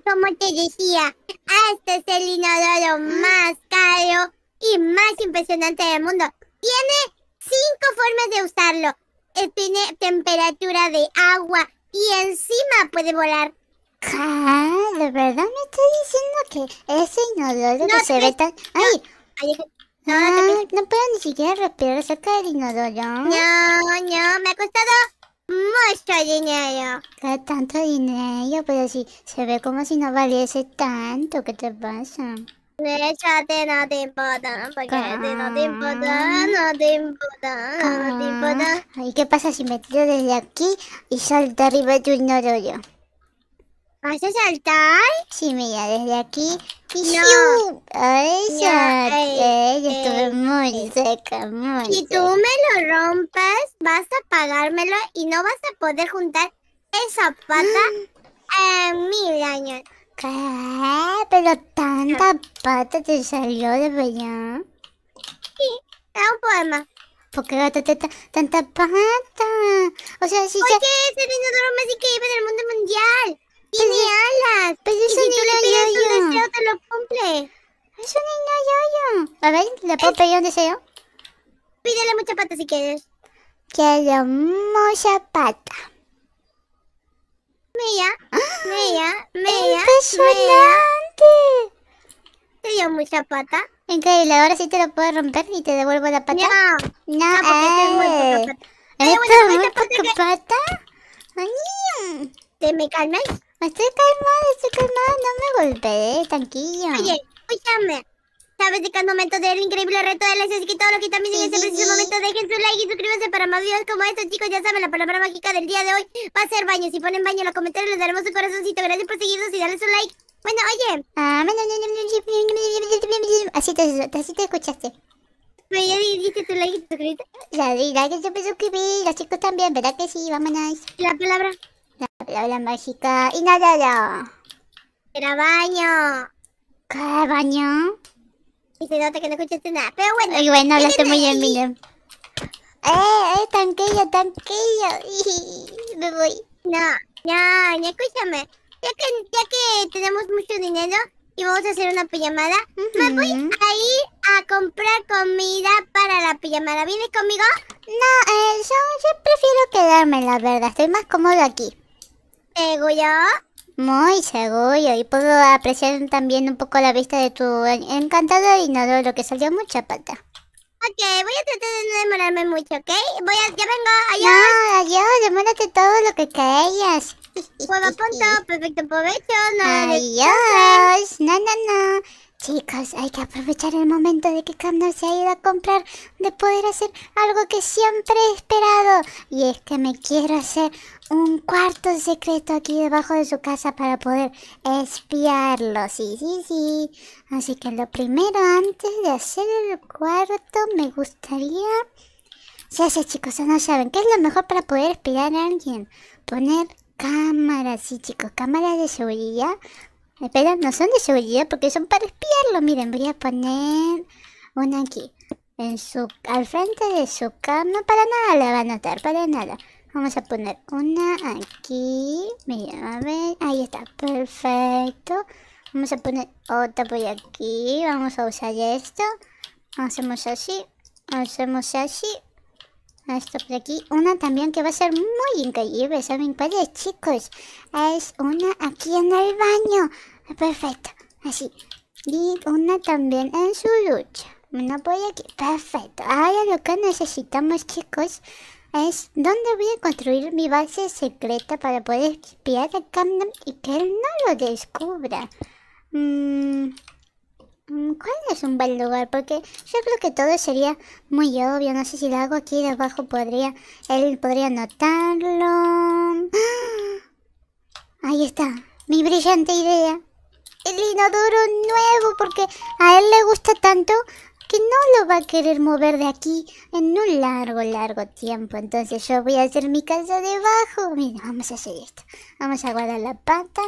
como te decía, este es el inodoro más caro y más impresionante del mundo. Tiene cinco formas de usarlo. Tiene temperatura de agua y encima puede volar. Ah, ¿De verdad me estás diciendo que ese inodoro que se ve tan... ¡Ay! Ah, no, no, no, no puedo ni siquiera respirar cerca del inodoro. No, no, me ha costado mucho dinero. ¿Qué tanto dinero? Pero si se ve como si no valiese tanto, ¿qué te pasa? De hecho, no te importa, porque ah. no te importa, no te ah. importa, no ¿Y qué pasa si me tiro desde aquí y salto arriba de un yo? ¿Vas a saltar? Sí, mira, desde aquí no. Ay, ya, estuve muy eh, seca, muy Si tú me lo rompes, vas a pagármelo y no vas a poder juntar esa pata ah. en mil años. ¿Qué? Pero tanta pata te salió de allá. Sí, es un poema. ¿Por qué tanta pata? O sea, si Oye, duro ese que vive en el mundo mundial. Tiene pues alas, pero pues si tú le pides un deseo te lo cumple. Es un niño yo-yo. A ver, ¿le puedo pedir un deseo? Pídele mucha pata si quieres. Quiero mucha pata. Mía, mía, Es ¡Impresionante! Te dio mucha pata. Increíble, ahora sí te lo puedo romper y te devuelvo la pata. No, no, no porque es muy poca eh. pata. es muy poca pata? ¿Te me calmas? Estoy calmada, estoy calmada, no me golpeé, tranquillo. Oye, escúchame. ¿Sabes de qué momento del increíble reto de de que Todos los que también en ese preciso momento dejen su like y suscríbanse para más videos como estos, chicos. Ya saben, la palabra mágica del día de hoy va a ser baño. Si ponen baño en los comentarios, les daremos un corazoncito. Gracias por seguirnos y darle su like. Bueno, oye. Así te, así te escuchaste. Me ya dijiste tu like y suscríbete Ya, dale like y siempre suscribir. Los chicos también, ¿verdad que sí? Vámonos. La palabra la ola mágica. Y nada, ya. Era baño. ¿Qué baño? Y se nota que no escuchaste nada. Pero bueno. Ay, bueno, hablaste muy bien, Miriam. ¡Eh, eh, tranquilo, tranquilo! Me voy. No, no, no, escúchame. Ya que, ya tenemos mucho dinero y vamos a hacer una pijamada, me voy a ir a comprar comida para la pijamada. ¿Vienes conmigo? No, eh, yo prefiero quedarme, la verdad. Estoy más cómodo aquí. ¿Seguro? Muy seguro. Y puedo apreciar también un poco la vista de tu encantado de lo que salió mucha pata. Ok, voy a tratar de no demorarme mucho, ¿ok? Voy a... Ya vengo, adiós. No, adiós, demórate todo lo que caigas. punto, perfecto provecho. No adiós. No, no, no. Chicos, hay que aprovechar el momento de que no se ha ido a comprar, de poder hacer algo que siempre he esperado. Y es que me quiero hacer un cuarto secreto aquí debajo de su casa para poder espiarlo. Sí, sí, sí. Así que lo primero antes de hacer el cuarto me gustaría... Ya sé chicos, no saben, ¿qué es lo mejor para poder espiar a alguien? Poner cámaras, sí chicos, cámaras de seguridad. Espera, eh, no son de seguridad porque son para espiarlo. Miren, voy a poner una aquí. En su, al frente de su cama, para nada la van a notar, para nada. Vamos a poner una aquí. Mira, a ver. Ahí está. Perfecto. Vamos a poner otra por aquí. Vamos a usar esto. Hacemos así. Hacemos así. Esto por aquí. Una también que va a ser muy increíble. ¿Saben cuál es, chicos? Es una aquí en el baño. Perfecto. Así. Y una también en su lucha. Una por aquí. Perfecto. Ahora lo que necesitamos, chicos, es dónde voy a construir mi base secreta para poder espiar a Camden y que él no lo descubra. Mm, mm, ¿Cuál es un buen lugar? Porque yo creo que todo sería muy obvio. No sé si lo hago aquí debajo podría... Él podría notarlo. Ahí está. Mi brillante idea. El inodoro nuevo porque a él le gusta tanto que no lo va a querer mover de aquí en un largo, largo tiempo. Entonces yo voy a hacer mi casa debajo. Miren, vamos a hacer esto. Vamos a guardar la pata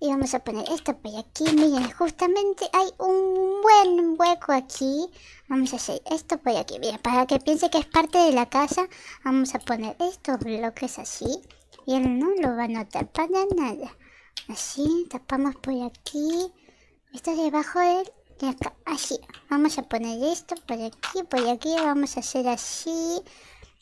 y vamos a poner esto por aquí. Miren, justamente hay un buen hueco aquí. Vamos a hacer esto por aquí. Miren, para que piense que es parte de la casa, vamos a poner estos bloques así. Y él no lo va a notar para nada. Así, tapamos por aquí. Esto es debajo él. Y acá, así. Vamos a poner esto por aquí, por aquí. Vamos a hacer así.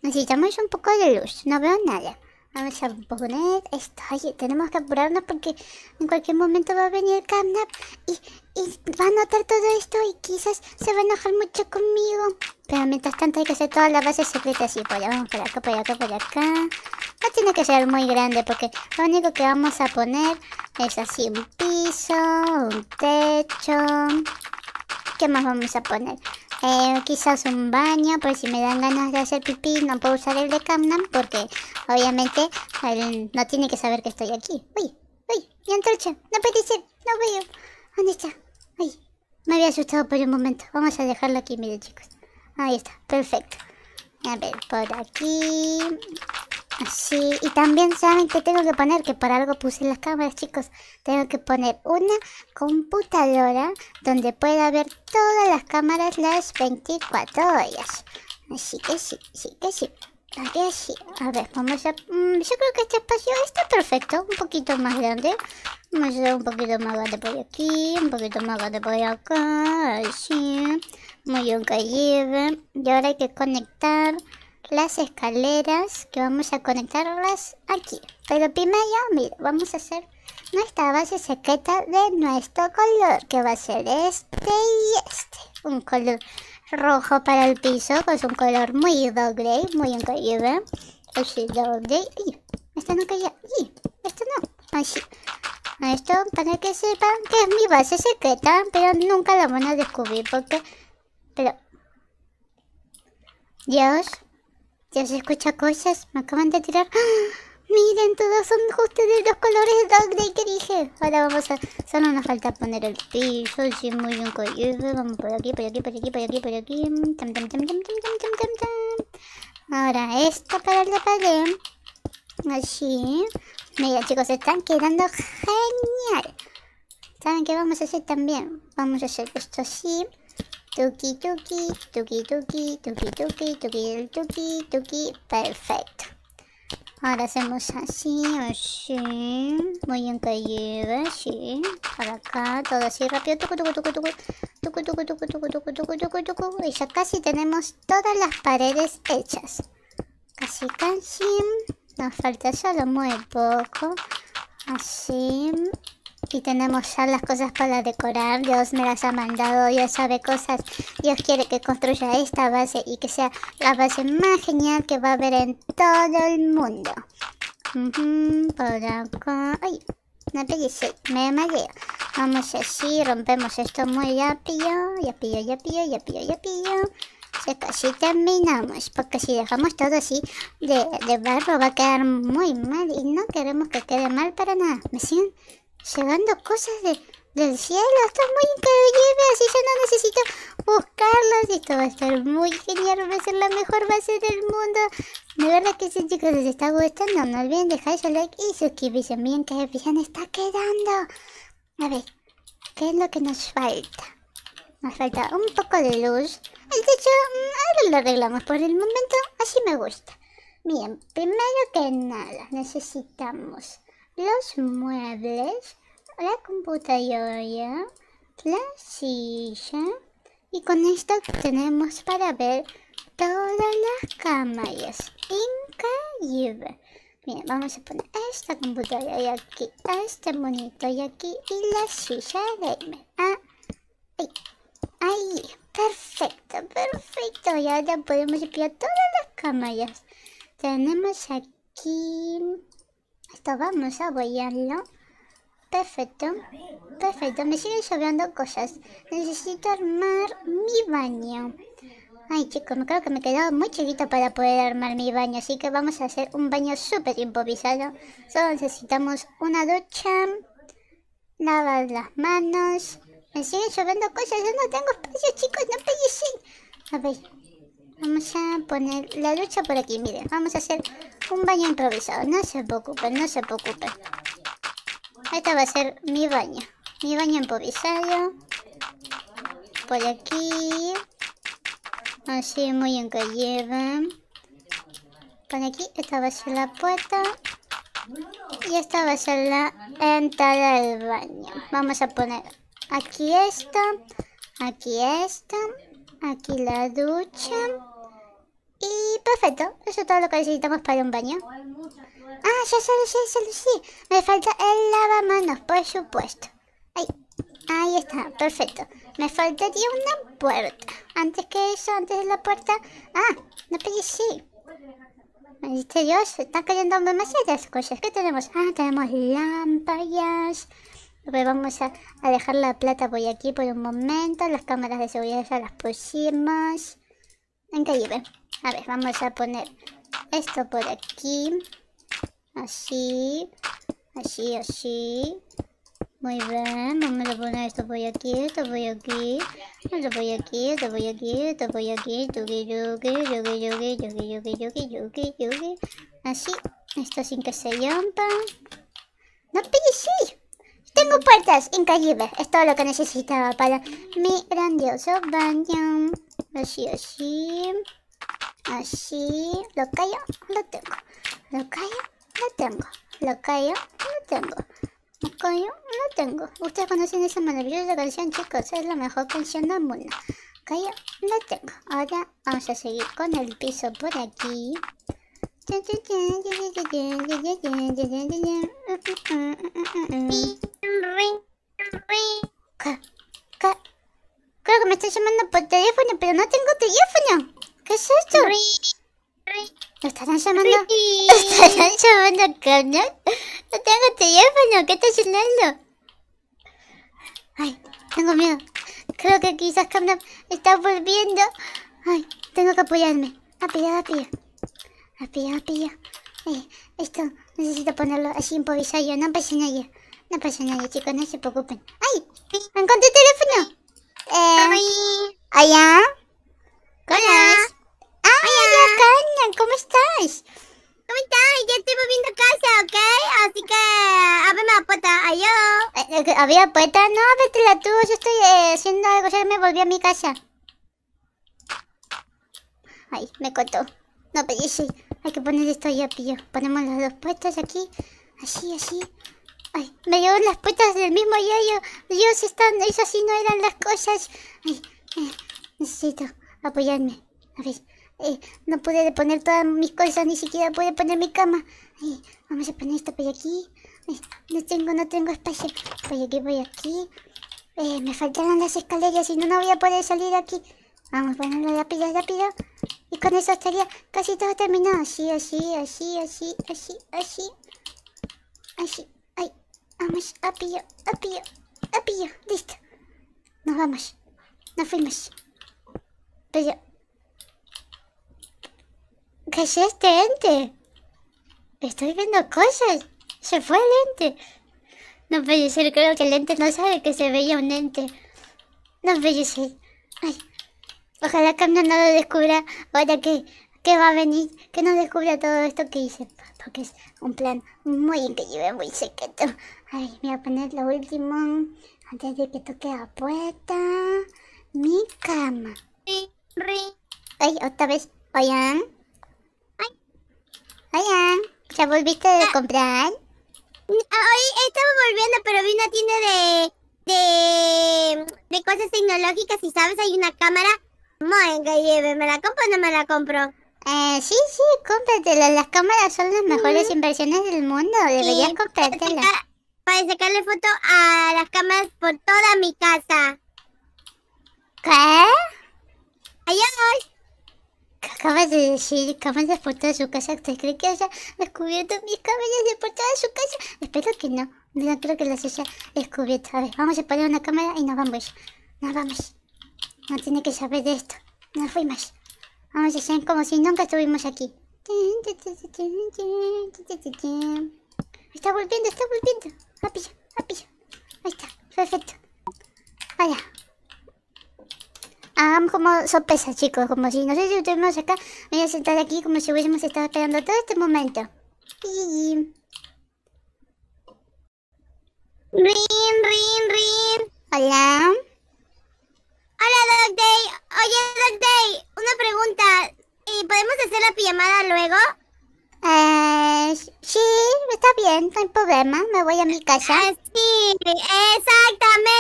Necesitamos un poco de luz. No veo nada. Vamos a poner esto. tenemos que apurarnos porque en cualquier momento va a venir Camnap y, y va a notar todo esto y quizás se va a enojar mucho conmigo. Pero mientras tanto hay que hacer todas las bases secretas así. Por allá, vamos por acá, por acá, por acá. No tiene que ser muy grande porque lo único que vamos a poner es así un piso, un techo. ¿Qué más vamos a poner? Eh, quizás un baño, por si me dan ganas de hacer pipí, no puedo usar el de Camnam porque obviamente él no tiene que saber que estoy aquí. Uy, uy, mi antorcha, no puede ser, no veo. ¿Dónde está? Uy. me había asustado por un momento. Vamos a dejarlo aquí, miren chicos. Ahí está, perfecto. A ver, por aquí. Así. Y también saben que tengo que poner, que para algo puse las cámaras, chicos. Tengo que poner una computadora donde pueda ver todas las cámaras las 24 horas. Así que sí, sí que sí. Aquí así. A ver, vamos a... Mm, yo creo que este espacio está perfecto. Un poquito más grande. Vamos a un poquito más grande por aquí. Un poquito más grande por acá. Así. Muy bien que Y ahora hay que conectar las escaleras que vamos a conectarlas aquí. Pero primero, mira, vamos a hacer nuestra base secreta de nuestro color, que va a ser este y este. Un color rojo para el piso, es un color muy doble, muy increíble. Así Y esto no caía, Y esto no. Así. Esto para que sepan que es mi base secreta, pero nunca la van a descubrir porque... Pero... Dios. Dios escucha cosas. Me acaban de tirar... ¡Ah! Miren, todos son justo de los colores de que dije. Ahora vamos a... Solo nos falta poner el piso, sí, muy bien Vamos por aquí, por aquí, por aquí, por aquí, por aquí. Tam, tam, tam, Ahora esto para la pared. Así. Mira chicos, están quedando genial. ¿Saben qué vamos a hacer también? Vamos a hacer esto así. Tuki, tuki, tuki, tuki, tuki, tuki, tuki, tuki, tuki. Perfecto. Ahora hacemos así, así, muy bien que lleve, así, para acá, todo así rápido, tucu, tucu, tucu, tucu, tucu, tucu, tucu, tucu, tucu, tucu, tucu, y ya casi tenemos todas las paredes hechas. Casi, casi, nos falta solo muy poco, así, y tenemos ya las cosas para decorar. Dios me las ha mandado, Dios sabe cosas. Dios quiere que construya esta base y que sea la base más genial que va a haber en todo el mundo. por acá... ¡Ay! No me magueo. Vamos así, rompemos esto muy rápido. Ya pillo, ya pillo, ya pillo, ya pillo. Se casi terminamos, porque si dejamos todo así de, de barro va a quedar muy mal y no queremos que quede mal para nada. ¿Me siguen? llevando cosas del cielo. Esto es muy increíble, así yo no necesito buscarlas. Esto va a estar muy genial, va a ser la mejor base del mundo. De verdad que si chicos, les está gustando. No olviden dejar ese like y suscribirse. Miren que bien está quedando. A ver, ¿qué es lo que nos falta? Nos falta un poco de luz. El techo, mm, ahora lo arreglamos por el momento. Así me gusta. Bien, primero que nada, necesitamos los muebles, la computadora, la silla y con esto tenemos para ver todas las cámaras. Increíble. Mira, vamos a poner esta computadora aquí, este monito y aquí y la silla M. Ah, ahí, ahí, perfecto, perfecto. Y ahora podemos limpiar todas las cámaras. Tenemos aquí esto vamos a bollarlo. Perfecto. Perfecto. Me siguen sobrando cosas. Necesito armar mi baño. Ay, chicos, me creo que me he quedado muy chiquito para poder armar mi baño. Así que vamos a hacer un baño súper improvisado. Solo necesitamos una ducha. Lavar las manos. Me siguen sobrando cosas. Yo no tengo espacio, chicos. No peguesen. A ver, Vamos a poner la ducha por aquí, miren. Vamos a hacer un baño improvisado. No se preocupen, no se preocupen. Esta va a ser mi baño. Mi baño improvisado. Por aquí. Así muy en que Por aquí, esta va a ser la puerta. Y esta va a ser la entrada del baño. Vamos a poner aquí esto, aquí esto, aquí la ducha. Y perfecto, eso es todo lo que necesitamos para un baño. Ah, ya lo sé, ya lo Me falta el lavamanos, por supuesto. Ahí, ahí está, perfecto. Me faltaría una puerta. Antes que eso, antes de la puerta... Ah, no pedí sí. se están cayendo demasiadas cosas. ¿Qué tenemos? Ah, tenemos lámparas. Vamos a, dejar la plata por aquí por un momento. Las cámaras de seguridad ya las pusimos. Increíble. A ver, vamos a poner esto por aquí. Así. Así, así. Muy bien, vamos a poner esto por aquí, esto por aquí, esto por aquí, esto por aquí, esto por aquí, Yogi, yogi, yogi, yogi, yogi, yogi, yogi, yogi, Así, esto sin que se rompa. ¡No sí! Tengo puertas increíbles, es todo lo que necesitaba para mi grandioso baño. Así, así. Así, lo callo, lo tengo. Lo callo, lo tengo. Lo callo, lo tengo. Lo callo, lo tengo. Ustedes conocen esa maravillosa canción, chicos. Es la mejor canción del mundo. Callo, lo tengo. Ahora vamos a seguir con el piso por aquí. Creo que me está llamando por teléfono, pero no tengo teléfono. ¿Qué es esto? ¿Lo estarán llamando? ¿Lo estarán llamando a No tengo teléfono, ¿qué está llenando? Ay, tengo miedo. Creo que quizás Camnap está volviendo. Ay, tengo que apoyarme. Rápido, rápido. Rápido, rápido. Eh, esto necesito ponerlo así improvisado yo. No pasa nada. No pasa nada, chicos. No se preocupen. ¡Ay! ¡Me encontré el teléfono! Eh, ¡Hola! ¿Cómo Hola. Ah. ¡Hola, Caña! ¿Cómo estás? ¿Cómo estás? Ya estoy volviendo a casa, ¿ok? Así que abre la puerta, adiós. yo! Eh, eh, la puerta? No, la tú, yo estoy eh, haciendo algo, ya me volví a mi casa. Ay, me cortó. No, pero sí, hay que poner esto ya, pillo. Ponemos las dos puertas aquí, así, así. Ay, me llevan las puertas del mismo yayo. Dios, están, eso así no eran las cosas. Ay, necesito apoyarme. A ver, eh, no pude poner todas mis cosas, ni siquiera pude poner mi cama. Eh, vamos a poner esto por aquí. Eh, no tengo, no tengo espacio. voy aquí, voy aquí. me faltaron las escaleras, Y no, no voy a poder salir aquí. Vamos, a ponerlo rápido, rápido. Y con eso estaría casi todo terminado. Así, así, así, así, así, así. Así. Ay, vamos, apillo, apillo, apillo. Listo. Nos vamos. Nos fuimos. Pero... ¿Qué es este ente? Estoy viendo cosas. Se fue el ente. No puede ser, creo que el ente no sabe que se veía un ente. No puede ser. Ojalá que no lo descubra ahora que, que va a venir, que no descubra todo esto que hice. Porque es un plan muy increíble, muy secreto. Ay, voy a poner lo último antes de que toque la puerta. Mi cama. Ay, otra vez. Oigan. Hola, ¿ya volviste de ah. comprar? Hoy estaba volviendo, pero vi una tienda de, de, cosas tecnológicas y sabes, hay una cámara. Venga, lleve, ¿me la compro o no me la compro? Eh, sí, sí, cómpratela. Las cámaras son las mejores inversiones del mundo. Deberías comprártela. Para sacarle foto a las cámaras por toda mi casa. ¿Qué? Adiós acabas de decir acabas de por toda su casa. ¿Te que haya descubierto mis camas de por toda su casa? Espero que no. No creo que las haya descubierto. A ver, vamos a poner una cámara y nos vamos. Nos vamos. No tiene que saber de esto. No fui más. Vamos a hacer como si nunca estuvimos aquí. Está volviendo, está volviendo. Rápido, rápido. Ahí está, perfecto. Vaya, hagamos como sorpresa, chicos, como si no sé si estuvimos acá, me voy a sentar aquí como si hubiésemos estado esperando todo este momento. Rin, rin, rin. Hola. Hola, Dog Day. Oye, Dog Day, una pregunta. ¿Y podemos hacer la pijamada luego? Eh, sí, está bien, no hay problema. Me voy a mi casa. Ah, sí,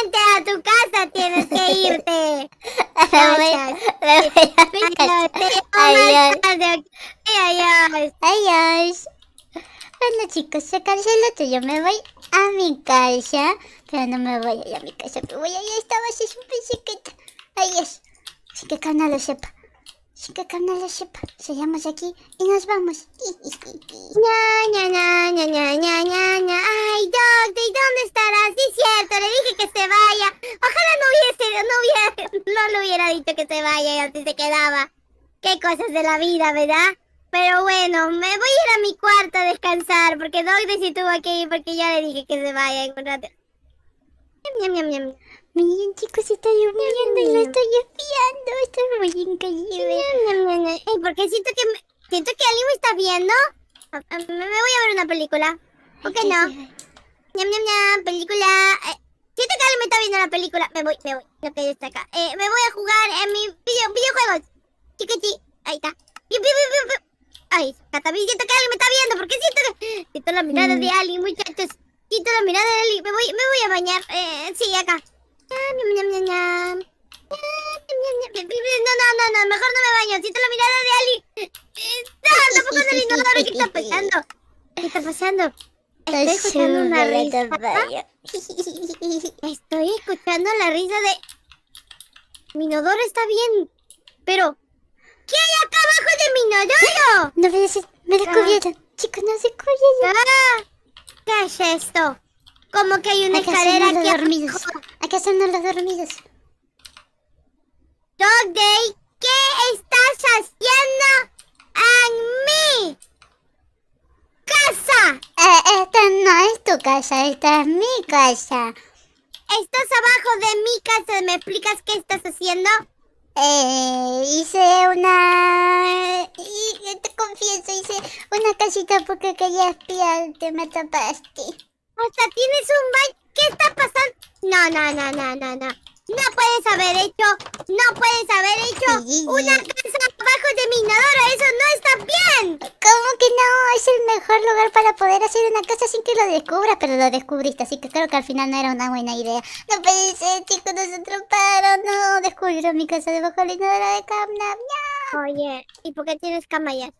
exactamente. A tu casa tienes que irte. Me voy a mi Ay, Adiós. Adiós. Bueno chicos, se canceló yo me voy a mi casa. Pero no me voy a mi casa, me voy a ir a esta base súper secreta. Adiós. Así que Cana lo sepa. Así que Cana lo sepa. Seguimos aquí y nos vamos. no, no, antes se quedaba. Qué cosas de la vida, ¿verdad? Pero bueno, me voy a ir a mi cuarto a descansar porque Doc de sí tuvo que ir porque ya le dije que se vaya en Miam, miam, miam. Miren chicos, estoy durmiendo y lo estoy espiando. Esto es muy increíble. Ey, porque siento que, siento que alguien me está viendo. Me voy a ver una película. ¿Por qué no? Miam, miam, miam, película me está viendo la película. Me voy, me voy. Lo que acá. Eh, me voy a jugar en mi videojuegos. Chiquichi. Ahí está. Ay, está siento que alguien me está viendo. Porque siento que. Siento la mirada de mm. alguien, muchachos. Siento la mirada de ali, Me voy, me voy a bañar. Eh, sí, acá. No, no, no, no. Mejor no me baño. Siento la mirada de alguien. No, tampoco la el inodoro. ¿Qué está pasando? ¿Qué está pasando? Estoy, escuchando una risa. Estoy escuchando la risa de. Minodoro está bien, pero. ¿Qué hay acá abajo de Minodoro? No me, me descubrieron. Ah. Chicos, no se escuchen. Ah. ¿Qué es esto? Como que hay una escalera aquí dormidos. Abajo. Acá están los dormidos. Dog Day, ¿qué estás haciendo a mí? casa! Eh, esta no es tu casa, esta es mi casa. Estás abajo de mi casa, ¿me explicas qué estás haciendo? Eh, hice una... Y, te confieso, hice una casita porque quería te me atrapaste. O sea, tienes un baño... ¿Qué está pasando? No, no, no, no, no, no. No puedes haber hecho, no puedes haber hecho una casa debajo de mi eso no está bien. ¿Cómo que no? Es el mejor lugar para poder hacer una casa sin que lo descubras, pero lo descubriste, así que creo que al final no era una buena idea. No puede ser, chicos, nos atraparon, no, descubrieron mi casa debajo del minadora de camna Oye, ¿y por qué tienes cama ya?